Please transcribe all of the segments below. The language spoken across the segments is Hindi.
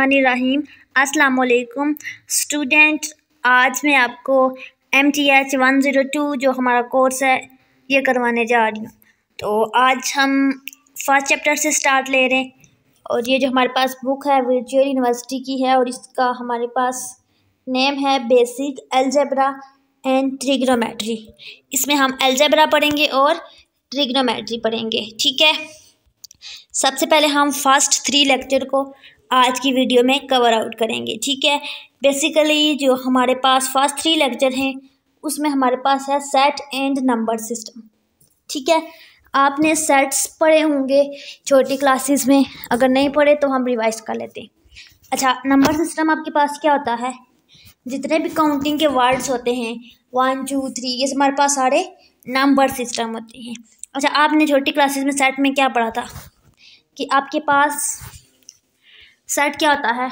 रहीम अस्सलाम वालेकुम स्टूडेंट आज मैं आपको M T H one zero two जो हमारा कोर्स है ये करवाने जा रही हूँ तो आज हम फर्स्ट चैप्टर से स्टार्ट ले रहे हैं और ये जो हमारे पास बुक है वर्चुअल यूनिवर्सिटी की है और इसका हमारे पास नेम है बेसिक एल्जेब्रा एंड ट्रिग्नोमेट्री इसमें हम एल्जेब्रा पढ़ेंगे और ट्रिग्नोमेट्री पढ़ेंगे ठीक है सबसे पहले हम फर्स्ट थ्री लेक्चर को आज की वीडियो में कवर आउट करेंगे ठीक है बेसिकली जो हमारे पास फर्स्ट थ्री लेक्चर हैं उसमें हमारे पास है सेट एंड नंबर सिस्टम ठीक है आपने सेट्स पढ़े होंगे छोटी क्लासेस में अगर नहीं पढ़े तो हम रिवाइज कर लेते हैं अच्छा नंबर सिस्टम आपके पास क्या होता है जितने भी काउंटिंग के वर्ड्स होते हैं वन टू थ्री ये हमारे पास सारे नंबर सिस्टम होते हैं अच्छा आपने छोटी क्लासेस में सेट में क्या पढ़ा था कि आपके पास सेट क्या होता है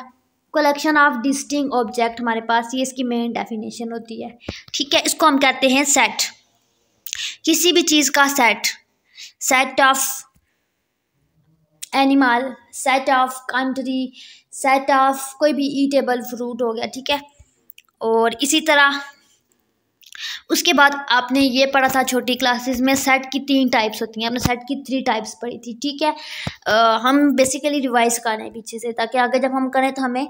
कलेक्शन ऑफ डिस्टिंग ऑब्जेक्ट हमारे पास ये इसकी मेन डेफिनेशन होती है ठीक है इसको हम कहते हैं सेट किसी भी चीज़ का set set of animal set of country set of कोई भी ईटेबल फ्रूट हो गया ठीक है और इसी तरह उसके बाद आपने ये पढ़ा था छोटी क्लासेस में सेट की तीन टाइप्स होती हैं आपने सेट की थ्री टाइप्स पढ़ी थी ठीक है आ, हम बेसिकली रिवाइज करें पीछे से ताकि आगे जब हम करें तो हमें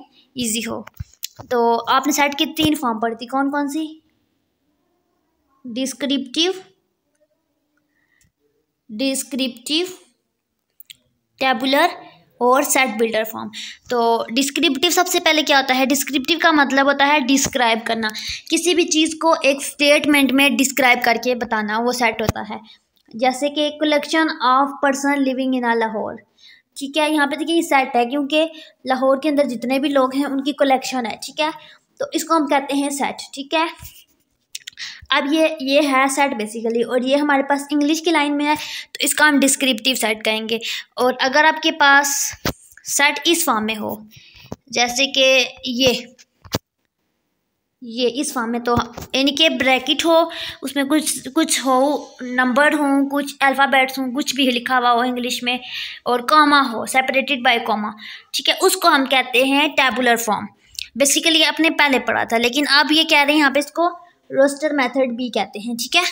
ईजी हो तो आपने सेट की तीन फॉर्म पढ़ी थी कौन कौन सी डिस्क्रिप्टिव डिस्क्रिप्टिव टेबुलर और सेट बिल्डर फॉर्म तो डिस्क्रिप्टिव सबसे पहले क्या होता है डिस्क्रिप्टिव का मतलब होता है डिस्क्राइब करना किसी भी चीज़ को एक स्टेटमेंट में डिस्क्राइब करके बताना वो सेट होता है जैसे कि collection of person living in ah Lahore ठीक है यहाँ पे देखिए ये सेट है क्योंकि लाहौर के अंदर जितने भी लोग हैं उनकी कलेक्शन है ठीक है तो इसको हम कहते हैं सेट ठीक है अब ये ये है सेट बेसिकली और ये हमारे पास इंग्लिश की लाइन में है तो इसका हम डिस्क्रिप्टिव सेट कहेंगे और अगर आपके पास सेट इस फॉर्म में हो जैसे कि ये ये इस फॉर्म में तो यानी कि ब्रैकेट हो उसमें कुछ कुछ हो नंबर हों कुछ अल्फ़ाबेट्स हों कुछ भी लिखा हुआ हो इंग्लिश में और कॉमा हो सेपरेटेड बाय कॉमा ठीक है उसको हम कहते हैं टेबुलर फॉर्म बेसिकली आपने पहले पढ़ा था लेकिन आप ये कह रहे हैं यहाँ पे इसको रोस्टर मेथड भी कहते हैं ठीक है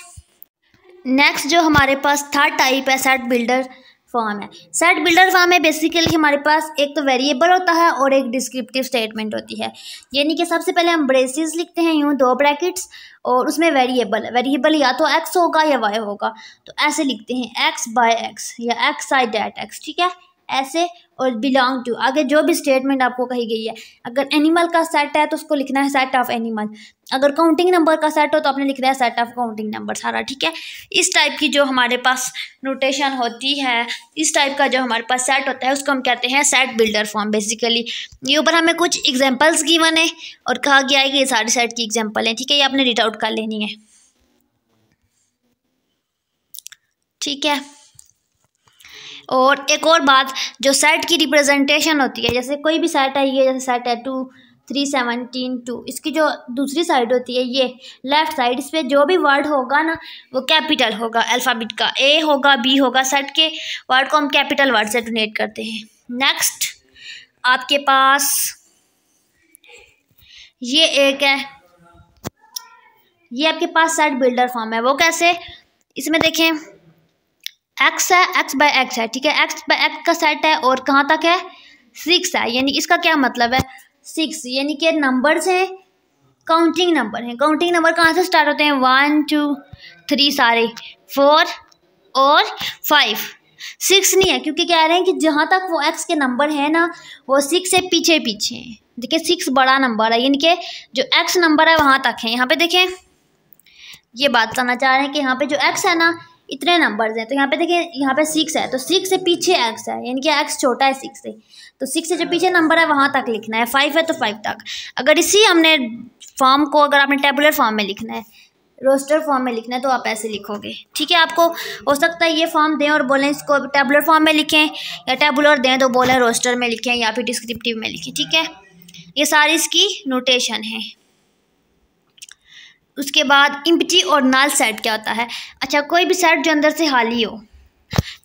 नेक्स्ट जो हमारे पास थर्ड टाइप है सेट बिल्डर फॉर्म है सेट बिल्डर फॉर्म में बेसिकली हमारे पास एक तो वेरिएबल होता है और एक डिस्क्रिप्टिव स्टेटमेंट होती है यानी कि सबसे पहले हम ब्रेसिस लिखते हैं यूँ दो ब्रैकेट्स और उसमें वेरिएबल वेरिएबल या तो एक्स होगा या वाई होगा तो ऐसे लिखते हैं एक्स बाय एक्स या एक्स आई डेट एक्स ठीक है ऐसे और बिलोंग टू आगे जो भी स्टेटमेंट आपको कही गई है अगर एनिमल का सेट है तो उसको लिखना है सेट ऑफ एनिमल अगर काउंटिंग नंबर का सेट हो तो आपने लिखना है सेट ऑफ काउंटिंग नंबर सारा ठीक है इस टाइप की जो हमारे पास नोटेशन होती है इस टाइप का जो हमारे पास सेट होता है उसको हम कहते हैं सेट बिल्डर फॉर्म बेसिकली ये ऊपर हमें कुछ एग्जांपल्स गिवन है और कहा गया है कि ये सारे सेट की एग्जाम्पल हैं ठीक है ये आपने रीड आउट कर लेनी है ठीक है और एक और बात जो सेट की रिप्रेजेंटेशन होती है जैसे कोई भी सेट है ये जैसे सेट है टू थ्री सेवनटीन टू इसकी जो दूसरी साइड होती है ये लेफ़्ट साइड इस पर जो भी वर्ड होगा ना वो कैपिटल होगा अल्फ़ाबेट का ए होगा बी होगा सेट के वर्ड को हम कैपिटल वर्ड से डोनेट करते हैं नेक्स्ट आपके पास ये एक है ये आपके पास सेट बिल्डर फॉर्म है वो कैसे इसमें देखें एक्स है एक्स बाय एक्स है ठीक है एक्स बाय एक्स का सेट है और कहाँ तक है सिक्स है यानी इसका क्या मतलब है सिक्स यानी कि नंबर्स हैं काउंटिंग नंबर हैं काउंटिंग नंबर कहाँ से स्टार्ट होते हैं वन टू थ्री सारे फोर और फाइव सिक्स नहीं है क्योंकि कह रहे हैं कि जहाँ तक वो एक्स के नंबर है ना वो सिक्स से पीछे पीछे हैं देखिए सिक्स बड़ा नंबर है यानी कि जो एक्स नंबर है वहाँ तक है यहाँ पे देखें ये बात करना चाह रहे हैं कि यहाँ पे जो एक्स है ना इतने नंबर्स हैं तो यहाँ पे देखिए यहाँ पे सिक्स है तो सिक्स से पीछे एक्स है यानी कि एक्स छोटा है सिक्स से तो सिक्स से जो पीछे नंबर है वहाँ तक लिखना है फाइव है तो फाइव तक अगर इसी हमने फॉर्म को अगर आपने टेबुलर फॉर्म में लिखना है रोस्टर फॉर्म में लिखना है तो आप ऐसे लिखोगे ठीक है आपको हो सकता है ये फॉर्म दें और बोलें इसको टेबुलर फॉर्म में लिखें या टेबुलर दें तो बोलें रोस्टर में लिखें या फिर डिस्क्रिप्टिव में लिखें ठीक है ये सारी इसकी नोटेशन है उसके बाद इम्पटी और नाल सेट क्या होता है अच्छा कोई भी सेट जो अंदर से हाली हो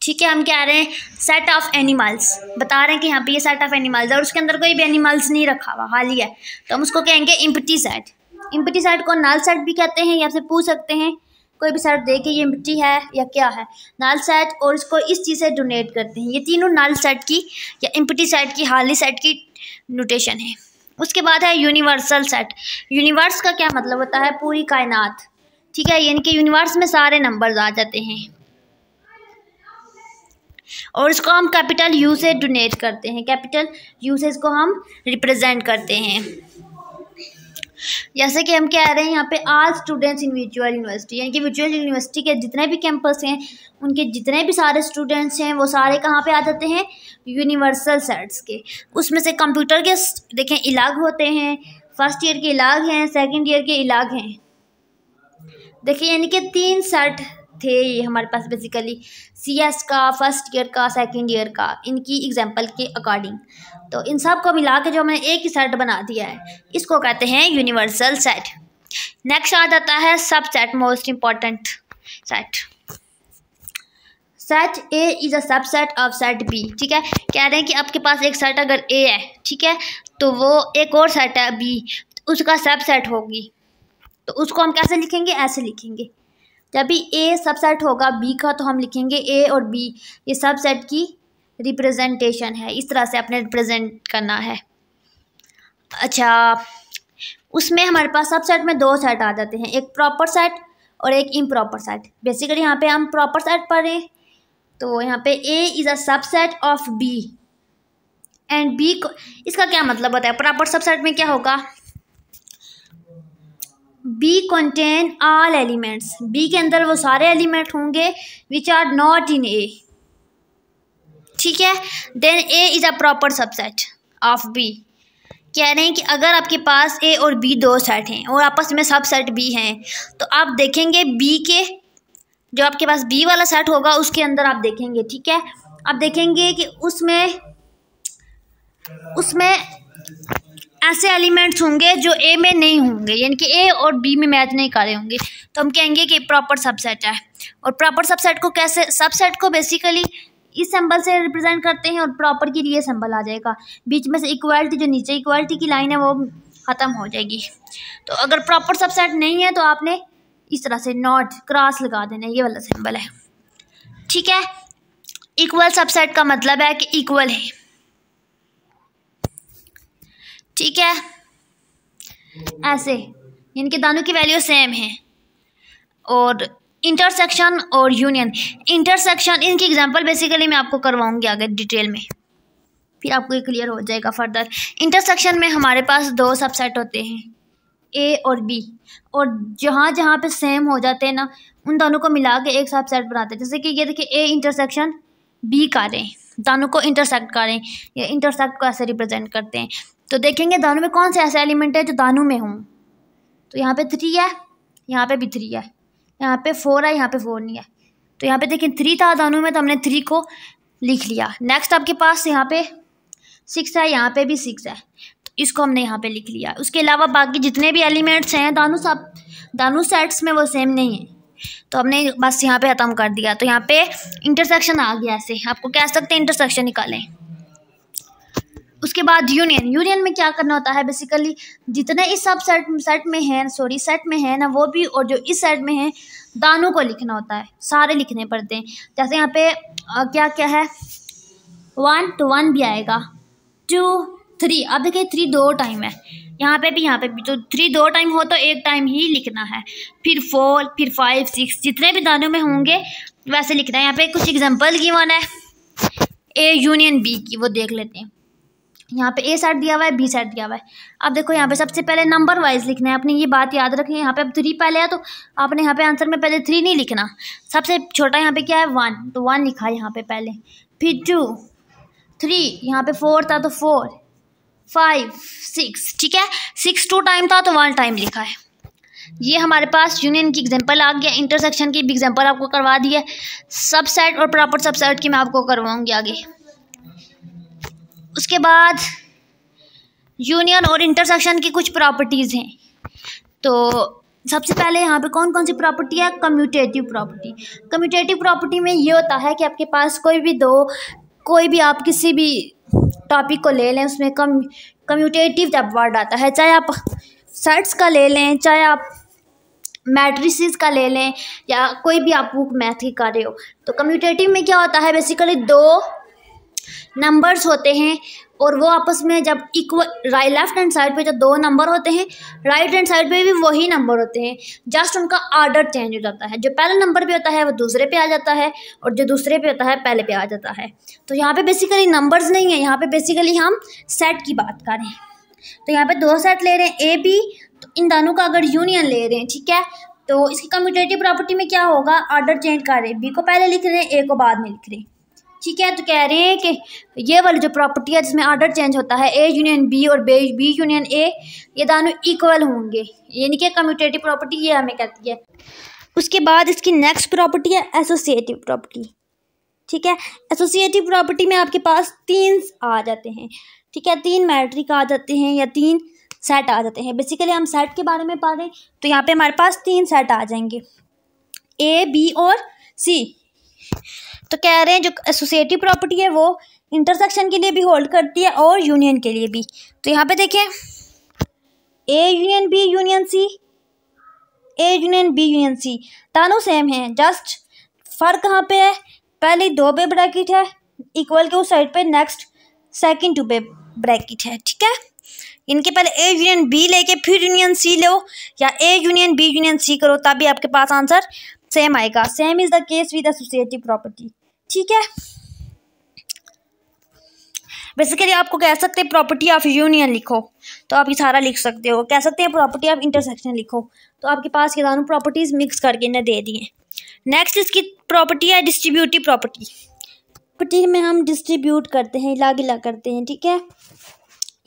ठीक है हम कह रहे हैं सेट ऑफ एनिमल्स बता रहे हैं कि यहाँ पे ये सेट ऑफ एनिमल्स है और उसके अंदर कोई भी एनिमल्स नहीं रखा हुआ ही है तो हम उसको कहेंगे इम्पटी सेट इम्पटी सेट को नाल सेट भी कहते हैं या से पूछ सकते हैं कोई भी सेट दे के ये इम्पटी है या क्या है नाल सेट और इसको इस चीज़ से डोनेट करते हैं ये तीनों नाल सेट की या इम्पटी सेट की हाली सेट की नोटेशन है उसके बाद है यूनिवर्सल सेट यूनिवर्स का क्या मतलब होता है पूरी कायनात ठीक है यानी कि यूनिवर्स में सारे नंबर्स आ जाते हैं और इसको हम कैपिटल यू से डोनेट करते हैं कैपिटल यू से इसको हम रिप्रेजेंट करते हैं जैसे कि हम कह रहे हैं यहाँ पे all students in visual university यानी कि विजुअल यूनिवर्सिटी के जितने भी कैंपस हैं उनके जितने भी सारे स्टूडेंट्स हैं वो सारे कहाँ पे आ जाते हैं यूनिवर्सल सेट्स के उसमें से कंप्यूटर के देखें इलाग होते हैं फर्स्ट ईयर के इलाग हैं सेकेंड ईयर के इलाग हैं देखिए यानी कि तीन सेट थे ये हमारे पास बेसिकली सी एस का फर्स्ट ईयर का सेकंड ईयर का इनकी एग्जांपल के अकॉर्डिंग तो इन सब को मिला के जो हमने एक ही सेट बना दिया है इसको कहते हैं यूनिवर्सल सेट नेक्स्ट आ जाता है subset most important set set A is a subset of set B ठीक है कह रहे हैं कि आपके पास एक सेट अगर ए है ठीक है तो वो एक और सेट है बी उसका सबसेट होगी तो उसको हम कैसे लिखेंगे ऐसे लिखेंगे जब भी ए सबसेट होगा बी का तो हम लिखेंगे ए और बी ये सबसेट की रिप्रेजेंटेशन है इस तरह से आपने रिप्रेजेंट करना है अच्छा उसमें हमारे पास सबसेट में दो सेट आ जाते हैं एक प्रॉपर सेट और एक इम्प्रॉपर सेट बेसिकली यहाँ पे हम प्रॉपर सेट पढ़े तो यहाँ पे A is a subset of B and B इसका क्या मतलब होता है प्रॉपर सबसेट में क्या होगा B contain all elements B के अंदर वो सारे एलिमेंट होंगे which are not in A ठीक है then A is a proper subset of B कह रहे हैं कि अगर आपके पास ए और बी दो सेट हैं और आपस में सब सेट बी हैं तो आप देखेंगे बी के जो आपके पास बी वाला सेट होगा उसके अंदर आप देखेंगे ठीक है आप देखेंगे कि उसमें उसमें ऐसे एलिमेंट्स होंगे जो ए में नहीं होंगे यानी कि ए और बी में मैच नहीं कर रहे होंगे तो हम कहेंगे कि प्रॉपर सबसेट है और प्रॉपर सबसेट को कैसे सबसेट को बेसिकली इस सिंबल से रिप्रेजेंट करते हैं और प्रॉपर के लिए सिंबल आ जाएगा बीच में से इक्वालिटी जो नीचे इक्वालिटी की लाइन है वो ख़त्म हो जाएगी तो अगर प्रॉपर सबसेट नहीं है तो आपने इस तरह से नॉट क्रॉस लगा देना ये वाला सिंबल है ठीक है इक्वल सबसेट का मतलब है कि इक्वल है ठीक है ऐसे इनके दानों की वैल्यू सेम है और इंटरसेक्शन और यूनियन इंटरसेक्शन इनकी एग्जांपल बेसिकली मैं आपको करवाऊंगी आगे डिटेल में फिर आपको ये क्लियर हो जाएगा फर्दर इंटरसेक्शन में हमारे पास दो सबसेट होते हैं ए और बी और जहाँ जहाँ पे सेम हो जाते हैं ना उन दोनों को मिला के एक सबसेट बनाते हैं जैसे कि ये देखिए ए इंटरसेक्शन बी का रहे हैं दानों को इंटरसेक्ट करें या इंटरसेक्ट को ऐसे रिप्रेजेंट करते हैं तो देखेंगे दानों में कौन से ऐसे एलिमेंट है जो दानों में हों तो यहाँ पे थ्री है यहाँ पे भी थ्री है यहाँ पे फोर है यहाँ पे फोर नहीं है तो यहाँ पे देखें थ्री था दानों में तो हमने थ्री को लिख लिया नेक्स्ट आपके पास यहाँ पे सिक्स है यहाँ पे भी सिक्स है तो इसको हमने यहाँ पे लिख लिया उसके अलावा बाकी जितने भी एलिमेंट्स हैं दानू सब दानू सेट्स में वो सेम नहीं है तो हमने बस यहाँ पे ख़त्म कर दिया तो यहाँ पे इंटरसेक्शन आ गया ऐसे आपको कह सकते हैं इंटरसेक्शन निकालें उसके बाद यूनियन यूनियन में क्या करना होता है बेसिकली जितने इस सब सेट सेट में हैं सॉरी सेट में है ना वो भी और जो इस सेट में है दानों को लिखना होता है सारे लिखने पड़ते हैं जैसे यहाँ पे आ, क्या क्या है वन टू वन भी आएगा टू थ्री अब देखिए थ्री दो टाइम है यहाँ पे भी यहाँ पे भी तो थ्री दो टाइम हो तो एक टाइम ही लिखना है फिर फोर फिर फाइव सिक्स जितने भी दानों में होंगे वैसे लिखना है यहाँ पे कुछ एग्जांपल की वन है ए यूनियन बी की वो देख लेते हैं यहाँ पे ए साइड दिया हुआ है बी साइड दिया हुआ है अब देखो यहाँ पे सबसे पहले नंबर वाइज लिखना है अपनी ये बात याद रखनी है यहाँ पे अब थ्री पहले है तो आपने यहाँ पे आंसर में पहले थ्री नहीं लिखना सबसे छोटा यहाँ पे क्या है वन तो वन लिखा है यहाँ पे पहले फिर टू थ्री यहाँ पे फोर था तो फोर फाइव सिक्स ठीक है सिक्स टू टाइम था तो वन टाइम लिखा है ये हमारे पास यूनियन की एग्जाम्पल आ गया इंटरसेक्शन की भी एग्जाम्पल आपको करवा दी है सबसेट और प्रॉपर सबसेट की मैं आपको करवाऊंगी आगे उसके बाद यूनियन और इंटरसेक्शन की कुछ प्रॉपर्टीज़ हैं तो सबसे पहले यहाँ पे कौन कौन सी प्रॉपर्टी है कम्यूटेटिव प्रॉपर्टी कम्यूटेटिव प्रॉपर्टी में ये होता है कि आपके पास कोई भी दो कोई भी आप किसी भी टॉपिक को ले लें उसमें कम कम्यूटेटिव जब वर्ड आता है चाहे आप सेट्स का ले लें चाहे आप मैट्रिसेस का ले लें या कोई भी आप बुक मैथ की कर रहे हो तो कम्यूटेटिव में क्या होता है बेसिकली दो नंबर्स होते हैं और वो आपस में जब equal right left hand side पे जो दो नंबर होते हैं राइट हैंड साइड पे भी वही नंबर होते हैं जस्ट उनका आर्डर चेंज हो जाता है जो पहले नंबर पे होता है वो दूसरे पे आ जाता है और जो दूसरे पे होता है पहले पे आ जाता है तो यहाँ पे बेसिकली नंबर्स नहीं है यहाँ पे बेसिकली हम सेट की बात करें तो यहाँ पर दो सेट ले रहे हैं ए बी तो इन दोनों का अगर यूनियन ले रहे हैं ठीक है तो इसकी कम्यूटेटिव प्रॉपर्टी में क्या होगा आर्डर चेंज कर रहे हैं बी को पहले लिख रहे हैं ए को बाद में लिख रहे हैं ठीक है तो कह रहे हैं कि ये वाली जो प्रॉपर्टी है जिसमें आर्डर चेंज होता है ए यूनियन बी और बे बी यूनियन ए ये दोनों इक्वल होंगे यानी कि कम्यूटेटिव प्रॉपर्टी ये हमें कहती है उसके बाद इसकी नेक्स्ट प्रॉपर्टी है एसोसिएटिव प्रॉपर्टी ठीक है एसोसिएटिव प्रॉपर्टी में आपके पास तीन आ जाते हैं ठीक है तीन मैट्रिक आ जाते हैं या तीन सेट आ जाते हैं बेसिकली हम सेट के बारे में पा रहे हैं तो यहाँ पे हमारे पास तीन सेट आ जाएंगे ए बी और सी तो कह रहे हैं जो एसोसिएटिव प्रॉपर्टी है वो इंटरसेक्शन के लिए भी होल्ड करती है और यूनियन के लिए भी तो यहाँ पे देखें A union B union C A union B union C दानों सेम हैं जस्ट फ़र्क कहाँ पे है पहले दो बे ब्रैकेट है इक्वल के उस साइड पे नेक्स्ट सेकंड टू बे ब्रैकेट है ठीक है इनके पहले ए यूनियन बी लेके फिर यूनियन सी लो या A union B union C करो तभी आपके पास आंसर सेम आएगा same is the case with associative property ठीक है बेसिकली आपको कह सकते हैं प्रॉपर्टी ऑफ यूनियन लिखो तो आप ये सारा लिख सकते हो कह सकते हैं प्रॉपर्टी ऑफ इंटरसेक्शन लिखो तो आपके पास ये दोनों प्रॉपर्टीज़ मिक्स करके इन्हें दे दिए नेक्स्ट इसकी प्रॉपर्टी है डिस्ट्रीब्यूटिव प्रॉपर्टी प्रॉपर्टी में हम डिस्ट्रीब्यूट करते हैं इला गिला करते हैं ठीक है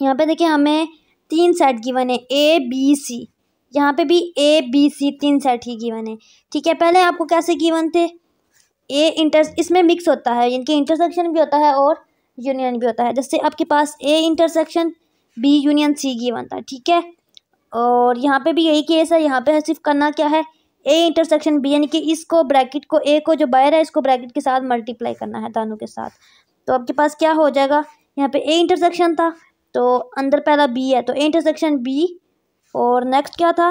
यहाँ पे देखिए हमें तीन सेट गिवन है ए बी सी यहाँ पे भी ए बी सी तीन सेट ही गिवन है ठीक है पहले आपको कैसे गिवन थे ए इंटर इसमें मिक्स होता है यानी कि इंटरसेक्शन भी होता है और यूनियन भी होता है जैसे आपके पास A intersection B union C given था ठीक है और यहाँ पे भी यही केस है यहाँ पे है सिर्फ करना क्या है ए इंटरसेक्शन बी यानी कि इसको ब्रैकेट को ए को जो बायर है इसको ब्रैकेट के साथ मल्टीप्लाई करना है दानों के साथ तो आपके पास क्या हो जाएगा यहाँ पे ए इंटरसेक्शन था तो अंदर पहला बी है तो ए इंटरसेक्शन बी और नेक्स्ट क्या था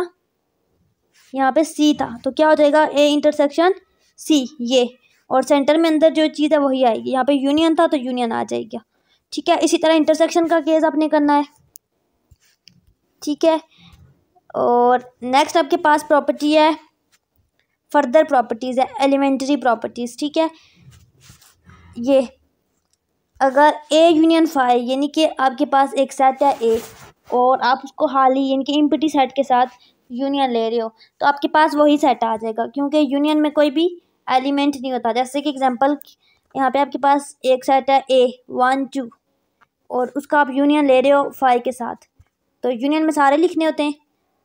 यहाँ पे सी था तो क्या हो जाएगा ए इंटरसेक्शन सी ये और सेंटर में अंदर जो चीज़ है वही आएगी यहाँ पे यूनियन था तो यूनियन आ जाएगा ठीक है इसी तरह इंटरसेक्शन का केस आपने करना है ठीक है और नेक्स्ट आपके पास प्रॉपर्टी है फर्दर प्रॉपर्टीज़ है एलिमेंट्री प्रॉपर्टीज़ ठीक है ये अगर ए यूनियन फाइव यानी कि आपके पास एक सेट है ए और आप उसको हाल ही इनकी इम्पिटी सेट के साथ यूनियन ले रहे हो तो आपके पास वही सेट आ जाएगा क्योंकि यूनियन में कोई भी एलिमेंट नहीं होता जैसे कि एग्जांपल यहाँ पे आपके पास एक सेट है ए वन टू और उसका आप यूनियन ले रहे हो फाइव के साथ तो यूनियन में सारे लिखने होते हैं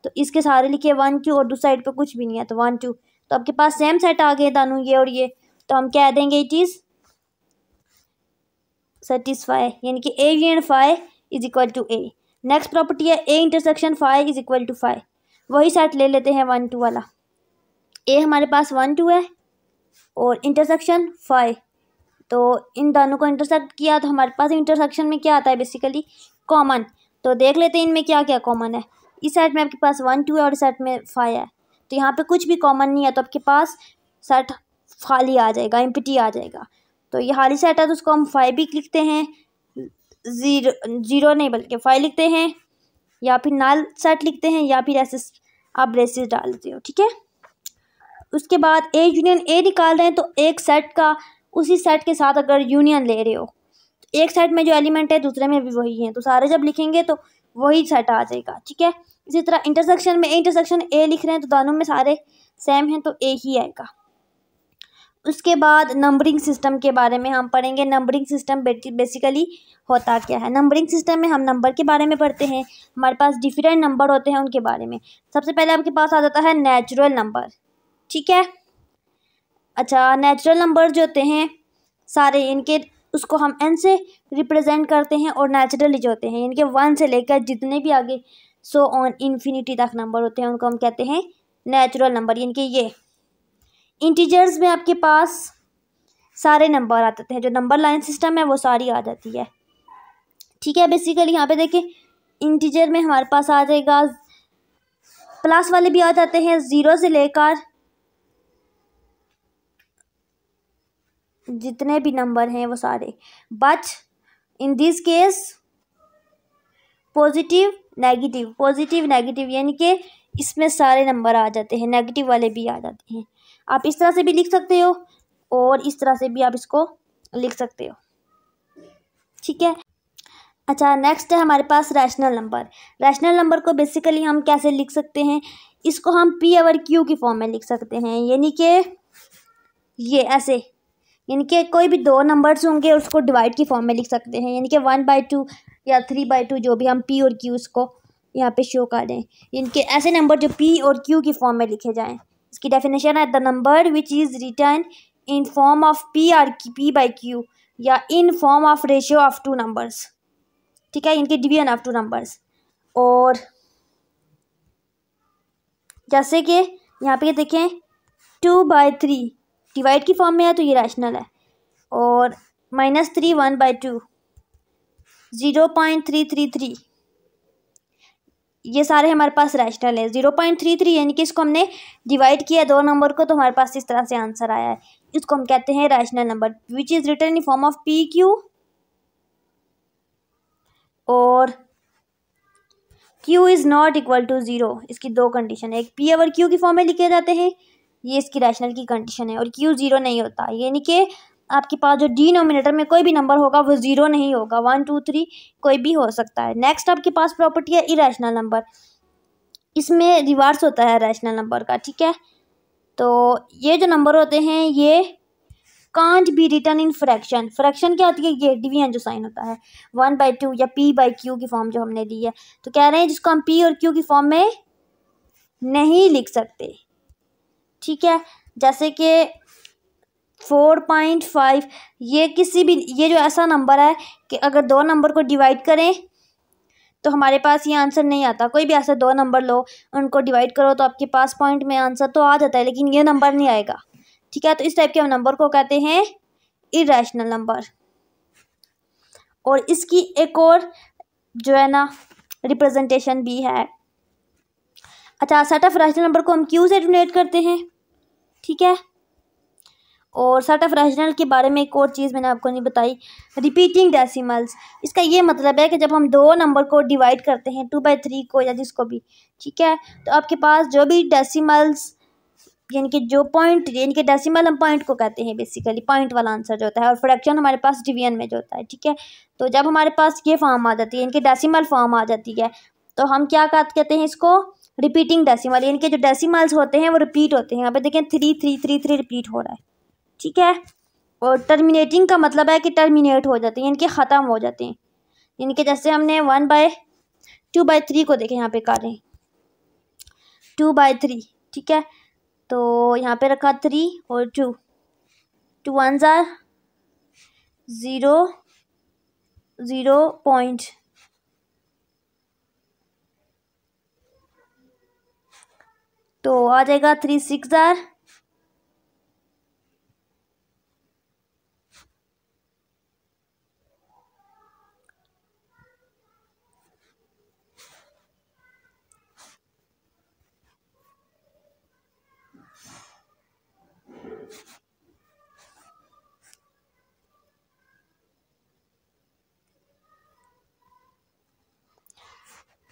तो इसके सारे लिखे वन टू और दूसरी साइड पर कुछ भी नहीं है तो वन टू तो आपके पास सेम सेट आ गए दानू ये और ये तो हम कह देंगे इट इज़ सेटिस्फाई यानी कि A union five is equal to A next property है A intersection five is equal to five वही सेट ले लेते हैं वन टू वाला ए हमारे पास वन टू है और इंटरसेक्शन फाइव तो इन दोनों को इंटरसेक्ट किया तो हमारे पास इंटरसेक्शन में क्या आता है बेसिकली कॉमन तो देख लेते हैं इनमें क्या क्या कॉमन है इस सेट में आपके पास वन टू है और इस में फाइव है तो यहाँ पे कुछ भी कॉमन नहीं है तो आपके पास सेट खाली आ जाएगा एम्पिटी आ जाएगा तो ये खाली सेट है तो उसको हम फाइव भी लिखते हैं ज़ीरो जीरो नहीं बल्कि फाइव लिखते हैं या फिर नाल सेट लिखते हैं या फिर ऐसे आप ब्रेसिस डालते हो ठीक है उसके बाद ए यूनियन ए निकाल रहे हैं तो एक सेट का उसी सेट के साथ अगर यूनियन ले रहे हो तो एक सेट में जो एलिमेंट है दूसरे में भी वही है तो सारे जब लिखेंगे तो वही सेट आ जाएगा ठीक है इसी तरह इंटरसेक्शन में इंटरसेक्शन ए लिख रहे हैं तो दोनों में सारे सेम हैं तो ए ही आएगा उसके बाद नंबरिंग सिस्टम के बारे में हम पढ़ेंगे नंबरिंग सिस्टम बेसिकली होता क्या है नंबरिंग सिस्टम में हम नंबर के बारे में पढ़ते हैं हमारे पास डिफरेंट नंबर होते हैं उनके बारे में सबसे पहले आपके पास आ जाता है नेचुरल नंबर ठीक है अच्छा नेचुरल नंबर जो होते हैं सारे इनके उसको हम एन से रिप्रेजेंट करते हैं और नेचुरली जो होते हैं इनके वन से लेकर जितने भी आगे सो ऑन इन्फिनिटी तक नंबर होते हैं उनको हम कहते हैं नेचुरल नंबर इनके ये इंटीजर्स में आपके पास सारे नंबर आ जाते हैं जो नंबर लाइन सिस्टम है वो सारी आ जाती है ठीक है बेसिकली यहाँ पे देखें इंटीजर में हमारे पास आ जाएगा प्लस वाले भी आ जाते हैं ज़ीरो से लेकर जितने भी नंबर हैं वो सारे but in this case positive negative positive negative यानी कि इसमें सारे नंबर आ जाते हैं नेगेटिव वाले भी आ जाते हैं आप इस तरह से भी लिख सकते हो और इस तरह से भी आप इसको लिख सकते हो ठीक है अच्छा नेक्स्ट है हमारे पास रैशनल नंबर रैशनल नंबर को बेसिकली हम कैसे लिख सकते हैं इसको हम पी और क्यू की फॉर्म में लिख सकते हैं यानी कि ये ऐसे यानी कि कोई भी दो नंबर्स होंगे उसको डिवाइड की फॉर्म में लिख सकते हैं यानी कि वन बाई टू या थ्री बाई टू जो भी हम पी और क्यू इसको यहाँ पे शो कर दें इनके ऐसे नंबर जो पी और क्यू की फॉर्म में लिखे जाएँ उसकी डेफिनेशन है the number which is written in form of P or P by Q या in form of ratio of two numbers ठीक है इनके डिवीजन ऑफ टू नंबर्स और जैसे कि यहाँ पे देखें टू बाई थ्री डिवाइड की फॉर्म में है तो ये रैशनल है और minus three one by two zero point three three three ये सारे हमारे पास रैशनल है ज़ीरो पॉइंट थ्री थ्री यानी कि इसको हमने डिवाइड किया दो नंबर को तो हमारे पास इस तरह से आंसर आया है इसको हम कहते हैं rational number which is written in form of P Q और Q is not equal to zero इसकी दो कंडीशन है एक पी और क्यू की फॉर्म में लिखे जाते हैं ये इसकी रैशनल की कंडीशन है और क्यू ज़ीरो नहीं होता यानी कि आपके पास जो डिनोमिनेटर में कोई भी नंबर होगा वो ज़ीरो नहीं होगा वन टू थ्री कोई भी हो सकता है नेक्स्ट आपके पास प्रॉपर्टी है इरेशनल नंबर इसमें रिवर्स होता है रैशनल नंबर का ठीक है तो ये जो नंबर होते हैं ये can't be written in fraction fraction क्या होती है ये डिवीजन जो साइन होता है वन बाई टू या पी बाई क्यू की फॉर्म जो हमने ली है तो कह रहे हैं जिसको हम पी और क्यू की फॉर्म में नहीं लिख सकते ठीक है जैसे कि फोर पॉइंट फाइव ये किसी भी ये जो ऐसा नंबर है कि अगर दो नंबर को डिवाइड करें तो हमारे पास ये आंसर नहीं आता कोई भी ऐसा दो नंबर लो उनको डिवाइड करो तो आपके पास पॉइंट में आंसर तो आ जाता है लेकिन ये नंबर नहीं आएगा ठीक है तो इस टाइप के हम नंबर को कहते हैं इरेशनल नंबर और इसकी एक और जो है ना रिप्रेजेंटेशन भी है अच्छा सेट ऑफ रैशनल नंबर को हम क्यू से डोनेट करते हैं ठीक है और सेट ऑफ रैशनल के बारे में एक और चीज़ मैंने आपको नहीं बताई रिपीटिंग डेसिमल्स इसका ये मतलब है कि जब हम दो नंबर को डिवाइड करते हैं टू बाई थ्री को या जिसको भी ठीक है तो आपके पास जो भी डेसिमल्स यानी कि जो पॉइंट यानी कि डेसिमल हम पॉइंट को कहते हैं बेसिकली पॉइंट वाला आंसर जो होता है और फ्रैक्शन हमारे पास डिवीजन में जो होता है ठीक है तो जब हमारे पास ये फॉर्म आ जाती है यानी कि डेसिमल फॉर्म आ जाती है तो हम क्या कहते हैं इसको रिपीटिंग डेसिमल यानी कि जो डेसिमल्स होते हैं वो रिपीट होते हैं पर देखें three three three three repeat हो रहा है ठीक है और टर्मिनेटिंग का मतलब है कि टर्मिनेट हो जाते हैं यानी कि ख़त्म हो जाते हैं यानी कि जैसे हमने one by two by three को देखें यहाँ पे कारें टू बाई थ्री ठीक है तो यहाँ पे रखा थ्री और टू टू वन ज़ार ज़ीरो ज़ीरो पॉइंट तो आ जाएगा थ्री सिक्स ज़ार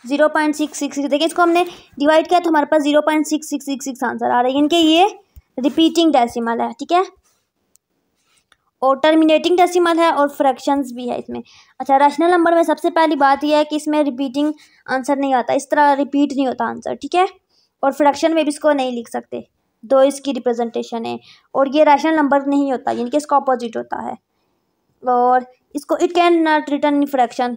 zero point six six six देखिए इसको हमने डिवाइड किया तो हमारे पास zero point six six six six answer आ रहा है इनके ये रिपीटिंग डेसिमल है ठीक है और टर्मिनेटिंग डेसिमल है और फ्रैक्शंस भी है इसमें अच्छा रैशनल नंबर में सबसे पहली बात यह है कि इसमें रिपीटिंग आंसर नहीं आता इस तरह रिपीट नहीं होता आंसर ठीक है और फ्रैक्शन में भी इसको नहीं लिख सकते दो इसकी रिप्रेजेंटेशन है और ये रैशनल नंबर नहीं होता यानी कि इसका अपोजिट होता है और इसको it can not written in fraction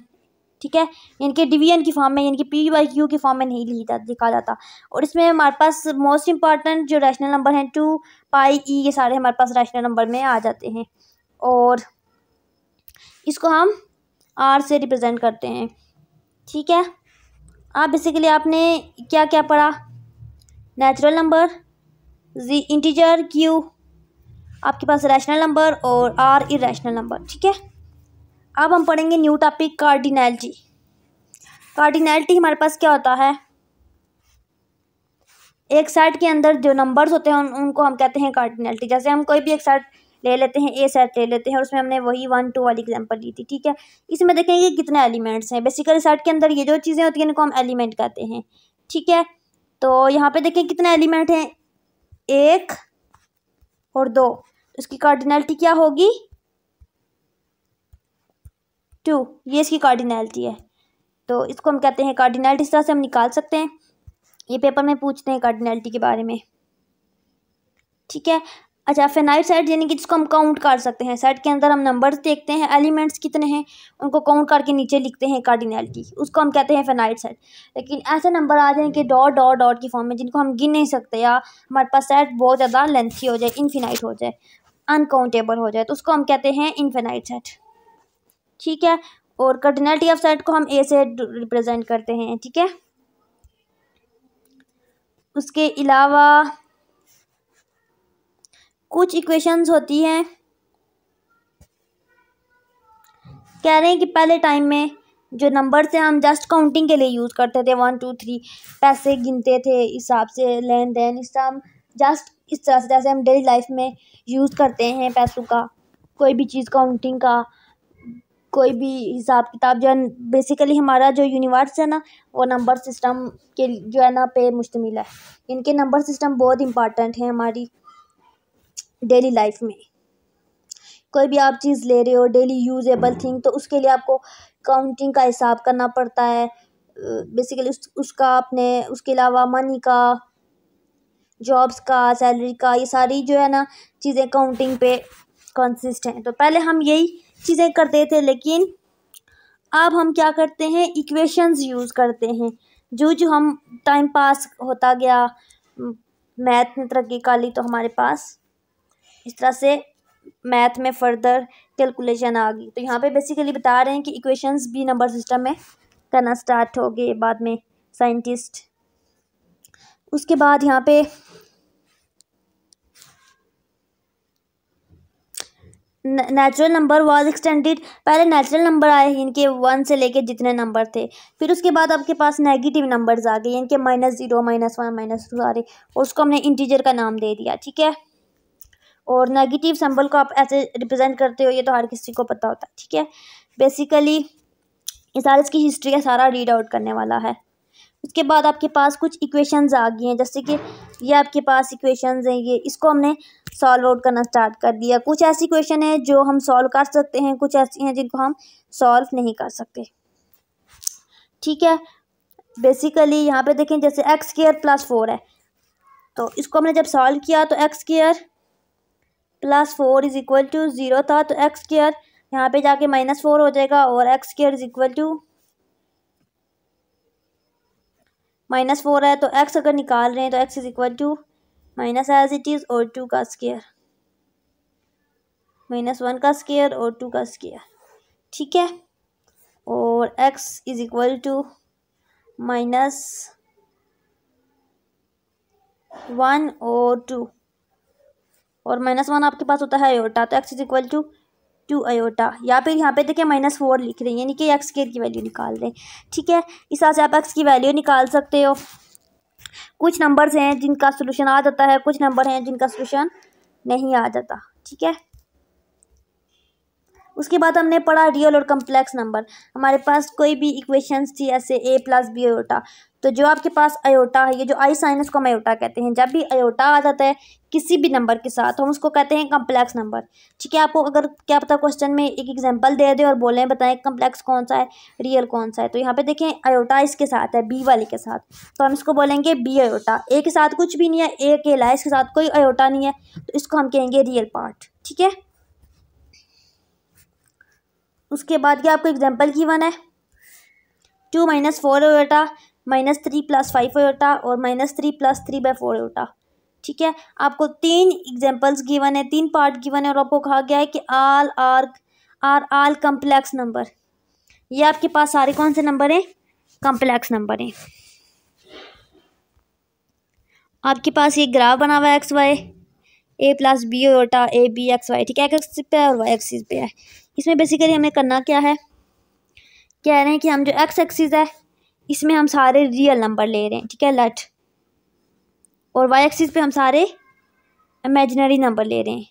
ठीक है यानी कि डिवीजन की फॉर्म में यानी कि पी वाई क्यू की फॉर्म में नहीं लिखा लिखा जाता और इसमें हमारे पास मोस्ट इंपॉर्टेंट जो रैशनल नंबर हैं टू पाई ई ये सारे हमारे पास रैशनल नंबर में आ जाते हैं और इसको हम आर से रिप्रेजेंट करते हैं ठीक है आप बेसिकली आपने क्या क्या पढ़ा natural number Z integer Q आपके पास रैशनल नंबर और आर इरेशनल नंबर ठीक है अब हम पढ़ेंगे न्यू टॉपिक कार्डिनैलिटी कार्डिनैलिटी हमारे पास क्या होता है एक सेट के अंदर जो नंबर्स होते हैं उनको हम कहते हैं कार्डिनैलिटी जैसे हम कोई भी एक सेट ले लेते हैं ए सेट ले लेते हैं और उसमें हमने वही वन टू वाली एग्जांपल ली थी ठीक है इसमें देखेंगे कितने एलिमेंट्स हैं बेसिकली सेट के अंदर ये जो चीज़ें होती हैं इनको हम एलिमेंट कहते हैं ठीक है तो यहाँ पे देखें कितने एलिमेंट हैं एक और दो उसकी तो कार्डिनैलिटी क्या होगी टू ये इसकी कार्डिनैलिटी है तो इसको हम कहते हैं कार्डिनैलिटी इस तरह से हम निकाल सकते हैं ये पेपर में पूछते हैं कार्डिनैलिटी के बारे में ठीक है अच्छा फेनाइट सेट यानी कि जिसको हम काउंट कर सकते हैं सेट के अंदर हम नंबर्स देखते हैं एलिमेंट्स कितने हैं उनको काउंट करके नीचे लिखते हैं कार्डिनैलिटी उसको हम कहते हैं फेनाइट सेट लेकिन ऐसे नंबर आ जाए कि डॉट डॉट डॉट की फॉर्म में जिनको हम गिन नहीं सकते या हमारे पास सेट बहुत ज़्यादा लेंथी हो जाए इनफिनाइट हो जाए अनकाउंटेबल हो जाए तो उसको हम कहते हैं इनफिनाइट सेट ठीक है और कठिनाइटी ऑफ सेट को हम ए से रिप्रेजेंट करते हैं ठीक है उसके अलावा कुछ इक्वेशंस होती हैं कह रहे हैं कि पहले टाइम में जो नंबर से हम जस्ट काउंटिंग के लिए यूज़ करते थे वन टू थ्री पैसे गिनते थे इस हिसाब से लेन देन इस हम जस्ट इस तरह से जैसे हम डेली लाइफ में यूज़ करते हैं पैसों का कोई भी चीज़ काउंटिंग का कोई भी हिसाब किताब जो है बेसिकली हमारा जो यूनिवर्स है ना वो नंबर सिस्टम के जो है ना पे मुश्तमिल है इनके नंबर सिस्टम बहुत इम्पॉर्टेंट है हमारी डेली लाइफ में कोई भी आप चीज़ ले रहे हो डेली यूजेबल थिंग तो उसके लिए आपको काउंटिंग का हिसाब करना पड़ता है बेसिकली उस, उसका आपने उसके अलावा मनी का जॉब्स का सैलरी का ये सारी जो है ना चीज़ें काउंटिंग पे कंसिस्ट हैं तो पहले हम यही चीज़ें करते थे लेकिन अब हम क्या करते हैं इक्वेशंस यूज़ करते हैं जो जो हम टाइम पास होता गया मैथ ने तरक्की कर ली तो हमारे पास इस तरह से मैथ में फ़र्दर कैलकुलेशन आ गई तो यहाँ पे बेसिकली बता रहे हैं कि इक्वेशंस भी नंबर सिस्टम में करना स्टार्ट हो गए बाद में साइंटिस्ट उसके बाद यहाँ पे नेचुरल नंबर वाज एक्सटेंडेड पहले नेचुरल नंबर आए इनके वन से लेके जितने नंबर थे फिर उसके बाद आपके पास नेगेटिव नंबर्स आ गए इनके minus zero minus one minus two सारे और उसको हमने इंटीजर का नाम दे दिया ठीक है और नेगेटिव सिंबल को आप ऐसे रिप्रेजेंट करते हो ये तो हर किसी को पता होता है ठीक है बेसिकली इस सारा इसकी हिस्ट्री का सारा रीड आउट करने वाला है उसके बाद आपके पास कुछ इक्वेशंस आ गई हैं जैसे कि ये आपके पास इक्वेशंस हैं ये इसको हमने सॉल्व आउट करना स्टार्ट कर दिया कुछ ऐसी क्वेश्चन है जो हम सॉल्व कर सकते हैं कुछ ऐसी हैं जिनको हम सॉल्व नहीं कर सकते ठीक है बेसिकली यहाँ पे देखें जैसे एक्स केयर प्लस फोर है तो इसको हमने जब सॉल्व किया तो x square plus four is equal to zero था तो एक्स केयर यहाँ पे जाके माइनस फोर हो जाएगा और x square is equal to minus four है तो एक्स अगर निकाल रहे हैं तो x is equal to minus as it is और टू का स्केयर माइनस वन का स्केयर और टू का स्केयर ठीक है और x is equal to minus one और टू और माइनस वन आपके पास होता है योटा तो x is equal to two iota या फिर यहाँ पे देखिए माइनस फोर लिख रहे हैं यानी कि एक्स केयर की वैल्यू निकाल रहे हैं ठीक है इस तरह से आप एक्स की वैल्यू निकाल सकते हो कुछ नंबर्स हैं जिनका सोल्यूशन आ जाता है कुछ नंबर हैं जिनका सोल्यूशन नहीं आ जाता ठीक है उसके बाद हमने पढ़ा रियल और कम्प्लेक्स नंबर हमारे पास कोई भी इक्वेशंस थी ऐसे ए प्लस बी ओटा तो जो आपके पास अयोटा है ये जो आई साइन है उसको हम अयोटा कहते हैं जब भी अयोटा आ जाता है किसी भी नंबर के साथ हम उसको कहते हैं कम्प्लेक्स नंबर ठीक है आपको अगर क्या पता क्वेश्चन में एक एग्जांपल दे दे और बोलें बताएं कम्प्लेक्स कौन सा है रियल कौन सा है तो यहाँ पे देखें अयोटा इसके साथ है बी वाले के साथ तो हम इसको बोलेंगे बी अयोटा ए के साथ कुछ भी नहीं है ए अकेला इसके साथ कोई अयोटा नहीं है तो इसको हम कहेंगे रियल पार्ट ठीक है उसके बाद क्या आपको एग्जाम्पल की वन है two minus four iota minus three plus five iota और minus three plus three by four iota ठीक है आपको तीन एग्जाम्पल्स गिवन है तीन पार्ट गिवन है और आपको कहा गया है कि all R R all complex number ये आपके पास सारे कौन से नंबर हैं कम्प्लेक्स नंबर हैं आपके पास ये ग्राफ बना हुआ है x y A plus B iota A B x Y ठीक है एक्स पे है और वाई एक्सिस पे है इसमें बेसिकली हमें करना क्या है कह रहे हैं कि हम जो एक्स एक्सिस है इसमें हम सारे रियल नंबर ले रहे हैं ठीक है लट और वाई एक्सिस पे हम सारे इमेजिनरी नंबर ले रहे हैं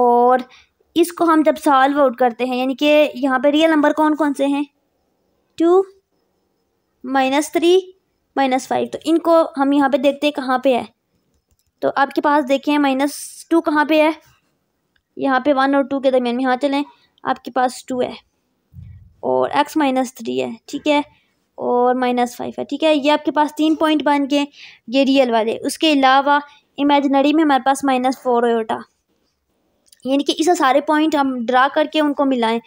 और इसको हम जब सॉल्व आउट करते हैं यानी कि यहाँ पे रियल नंबर कौन कौन से हैं two minus three minus five तो इनको हम यहाँ पे देखते हैं कहाँ पे है तो आपके पास देखें माइनस टू कहाँ पे है यहाँ पे वन और टू के दरमियान में यहाँ चलें आपके पास टू है और एक्स माइनस थ्री है ठीक है और माइनस फाइव है ठीक है ये आपके पास तीन पॉइंट बन गए ये रियल वाले उसके अलावा इमेजनरी में हमारे पास माइनस फोर ओटा यानी कि इसे सारे पॉइंट हम ड्रा करके उनको मिलाएं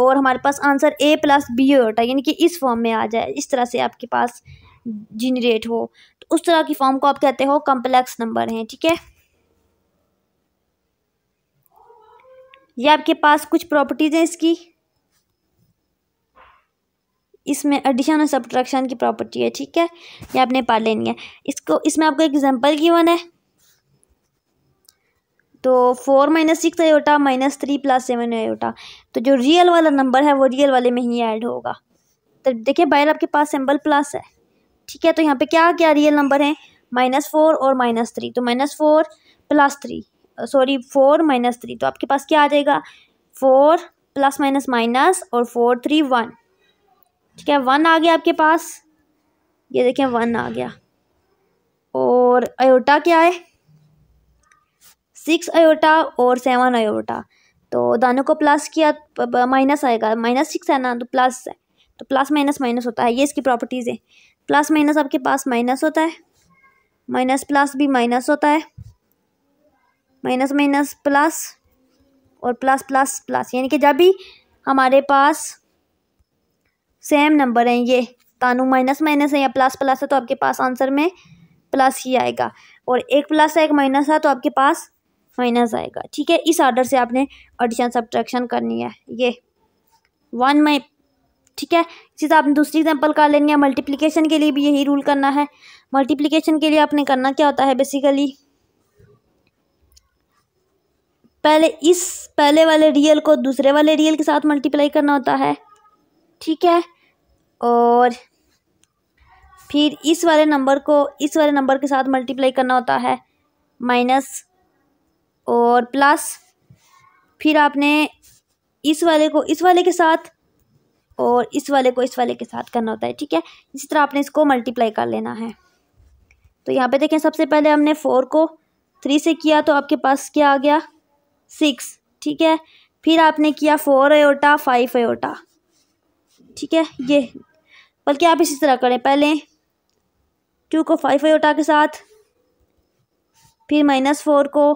और हमारे पास answer A plus B iota यानी कि इस फॉर्म में आ जाए इस तरह से आपके पास जनरेट हो तो उस तरह की फॉर्म को आप कहते हो कम्प्लेक्स नंबर हैं ठीक है ये आपके पास कुछ प्रॉपर्टीज़ हैं इसकी इसमें एडिशन और सब्ट्रैक्शन की प्रॉपर्टी है ठीक है ये आपने पा लेनी है इसको इसमें आपको एग्जांपल वन है तो four minus six iota minus three plus seven iota तो जो रियल वाला नंबर है वो रियल वाले में ही ऐड होगा तो देखिए बाहर आपके पास सिंबल प्लस है ठीक है तो यहाँ पे क्या क्या रियल नंबर हैं माइनस फोर और माइनस थ्री तो minus four plus three sorry four minus three तो आपके पास क्या आ जाएगा फोर प्लस माइनस माइनस और फोर थ्री वन ठीक है वन आ गया आपके पास ये देखें वन आ गया और अयोटा क्या है सिक्स अयोटा और सेवन अयोटा तो दानों को प्लस किया माइनस आएगा माइनस सिक्स है ना तो प्लस है तो प्लस माइनस माइनस होता है ये इसकी प्रॉपर्टीज़ है प्लस माइनस आपके पास माइनस होता है माइनस प्लस भी माइनस होता है माइनस माइनस प्लस और प्लस प्लस प्लस यानी कि जब भी हमारे पास सेम नंबर हैं ये तानू माइनस माइनस है या प्लस प्लस है तो आपके पास आंसर में प्लस ही आएगा और एक प्लस है एक माइनस है तो आपके पास माइनस आएगा ठीक है इस आर्डर से आपने ऑडिशन सब्ट्रैक्शन करनी है ये वन में ठीक है इसी तरह आपने दूसरी एग्जांपल कर लेनी है मल्टीप्लिकेशन के लिए भी यही रूल करना है मल्टीप्लिकेशन के लिए आपने करना क्या होता है बेसिकली पहले इस पहले वाले रियल को दूसरे वाले रियल के साथ मल्टीप्लाई करना होता है ठीक है और फिर इस वाले नंबर को इस वाले नंबर के साथ मल्टीप्लाई करना होता है माइनस और प्लस फिर आपने इस वाले को इस वाले के साथ और इस वाले को इस वाले के साथ करना होता है ठीक है इसी तरह आपने इसको मल्टीप्लाई कर लेना है तो यहाँ पे देखें सबसे पहले हमने फोर को थ्री से किया तो आपके पास क्या आ गया सिक्स ठीक है फिर आपने किया फोर एटा फाइव एटा ठीक है ये बल्कि आप इसी तरह करें पहले टू को फाइव फाइव के साथ फिर माइनस फोर को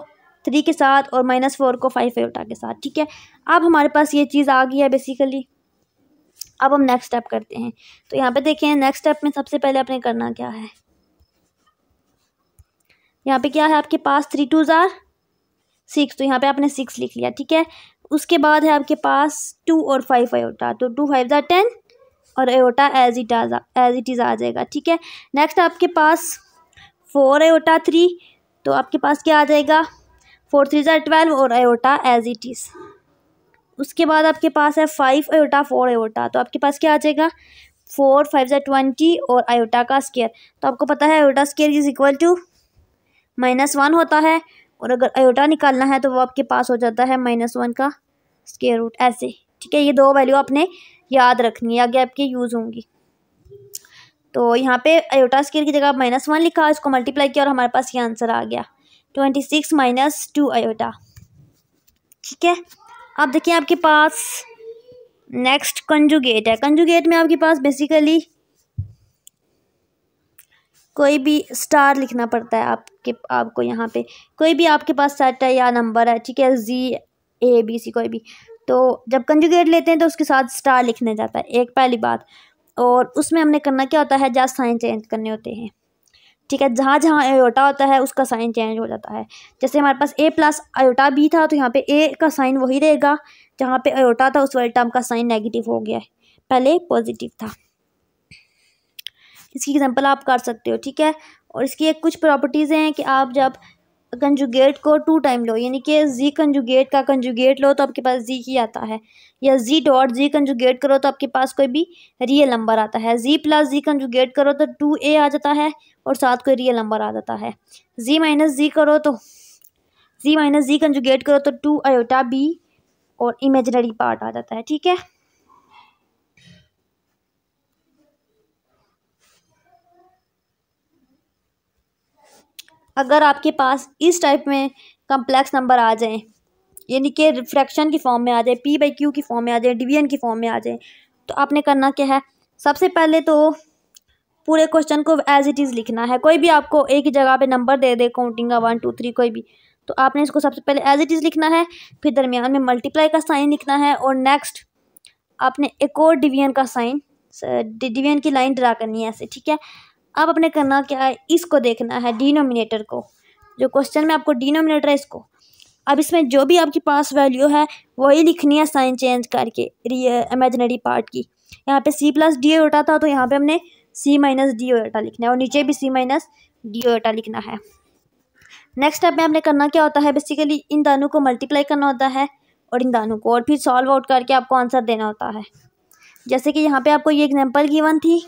थ्री के साथ और माइनस फोर को फाइव फाइव के साथ ठीक है अब हमारे पास ये चीज़ आ गई है बेसिकली अब हम नेक्स्ट स्टेप करते हैं तो यहाँ पे देखें नेक्स्ट स्टेप में सबसे पहले आपने करना क्या है यहाँ पे क्या है आपके पास थ्री टू ज़ार सिक्स तो यहाँ पे आपने सिक्स लिख लिया ठीक है उसके बाद है आपके पास टू और फाइव आयोटा तो टू फाइव ज़ा टेन और एयोटा एज इट आज एज इट इज़ आ जाएगा ठीक है नेक्स्ट आपके पास फोर एयोटा थ्री तो आपके पास क्या आ जाएगा फोर थ्री ज़ा ट्वेल्व और एयोटा एज इट इज़ उसके बाद आपके पास है फाइव एयोटा फोर एयोटा तो आपके पास क्या आ जाएगा फोर फाइव ज़ा ट्वेंटी और आयोटा का स्केयर तो आपको पता है iota square is equal to minus one होता है और अगर अयोटा निकालना है तो वो आपके पास हो जाता है माइनस वन का स्केयर रूट ऐसे ठीक है ये दो वैल्यू आपने याद रखनी है आगे आपके यूज़ होंगी तो यहाँ पे अयोटा स्केयर की जगह माइनस वन लिखा इसको मल्टीप्लाई किया और हमारे पास ये आंसर आ गया twenty six minus two iota ठीक है अब देखिए आपके पास नेक्स्ट कंजुगेट है कंजुगेट में आपके पास बेसिकली कोई भी स्टार लिखना पड़ता है आपके आपको यहाँ पे कोई भी आपके पास सेट है या नंबर है ठीक है जी ए बी सी कोई भी तो जब कंजुगेट लेते हैं तो उसके साथ स्टार लिखने जाता है एक पहली बात और उसमें हमने करना क्या होता है जहाँ साइन चेंज करने होते हैं ठीक है जहाँ जहाँ आयोटा होता है उसका साइन चेंज हो जाता है जैसे हमारे पास ए प्लस आयोटा बी था तो यहाँ पे ए का साइन वही रहेगा जहाँ पे आयोटा था उस वाले टर्म का साइन नेगेटिव हो गया है पहले पॉजिटिव था इसकी एग्जांपल आप कर सकते हो ठीक है और इसकी एक कुछ प्रॉपर्टीज़ हैं कि आप जब कंजुगेट को टू टाइम लो यानी कि जी कंजुगेट का कंजुगेट लो तो आपके पास जी ही आता है या जी डॉट जी कंजुगेट करो तो आपके पास कोई भी रियल नंबर आता है जी प्लस जी कंजुगेट करो तो टू ए आ जाता है और साथ कोई रियल नंबर आ जाता है जी माइनस जी करो तो जी माइनस जी कंजुगेट करो तो टू अयोटा बी और इमेजनरी पार्ट आ जाता है ठीक है अगर आपके पास इस टाइप में कम्प्लेक्स नंबर आ जाएँ यानी कि रिफ्रैक्शन की फॉर्म में आ जाए पी बाई क्यू की फॉर्म में आ जाए डिवीजन की फॉर्म में आ जाए तो आपने करना क्या है सबसे पहले तो पूरे क्वेश्चन को एज इट इज़ लिखना है कोई भी आपको एक ही जगह पे नंबर दे दे काउंटिंग का वन टू थ्री कोई भी तो आपने इसको सबसे पहले एज इट इज़ लिखना है फिर दरमियान में मल्टीप्लाई का साइन लिखना है और नेक्स्ट आपने एक और डिवीजन का साइन डिवीजन की लाइन ड्रा करनी है ऐसे ठीक है अब अपने करना क्या है इसको देखना है डिनोमिनेटर को जो क्वेश्चन में आपको डिनोमिनेटर है इसको अब इसमें जो भी आपके पास वैल्यू है वही लिखनी है साइन चेंज करके इमेजनरी पार्ट की यहाँ पे सी प्लस डी ओटा था तो यहाँ पे हमने सी माइनस डी ओटा लिखना है और नीचे भी सी माइनस डी ओटा लिखना है नेक्स्ट स्टेप में आपने करना क्या होता है बेसिकली इन दानों को मल्टीप्लाई करना होता है और इन दानों को और फिर सॉल्व आउट करके आपको आंसर देना होता है जैसे कि यहाँ पर आपको ये एग्जाम्पल गिवन थी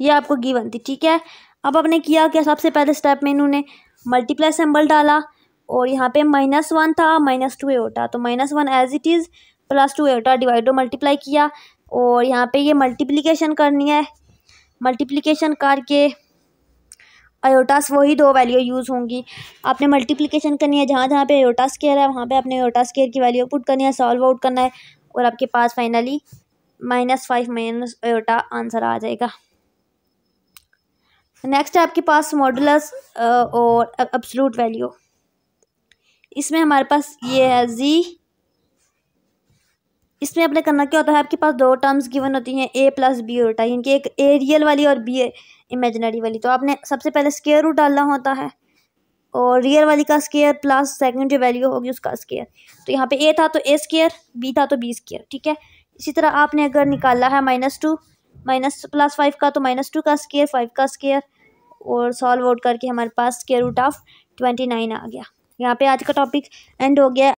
ये आपको गिवन थी ठीक है अब आपने किया क्या सबसे पहले स्टेप में इन्होंने मल्टीप्लाई सिंबल डाला और यहाँ पे माइनस वन था माइनस टू एटा तो minus one as it is plus two iota divide multiply किया और यहाँ पे ये मल्टीप्लिकेशन करनी है मल्टीप्लिकेशन करके अयोटास वही दो वैल्यू यूज़ होंगी आपने मल्टीप्लिकेशन करनी है जहाँ जहाँ पे अयोटास केयर है वहाँ पे आपने अयोटास केयर की वैल्यू पुट करनी है सॉल्व आउट करना है और आपके पास finally minus five minus iota answer आ जाएगा नेक्स्ट है आपके पास मॉडुलस और अब्सलूट वैल्यू इसमें हमारे पास ये है जी इसमें अपने करना क्या होता है आपके पास दो टर्म्स गिवन होती हैं ए प्लस बी होता है इनकी एक ए रियल वाली और बी इमेजनरी वाली तो आपने सबसे पहले स्केयर रूट डालना होता है और रियल वाली का स्केयर प्लस सेकंड जो वैल्यू होगी उसका स्केयर तो यहाँ पे ए था तो ए स्केयर बी था तो बी स्केयर ठीक है इसी तरह आपने अगर निकाला है minus two minus plus five का तो माइनस टू का स्केयर फाइव का स्केयर और सॉल्व आउट करके हमारे पास square root of twenty nine आ गया यहाँ पे आज का टॉपिक एंड हो गया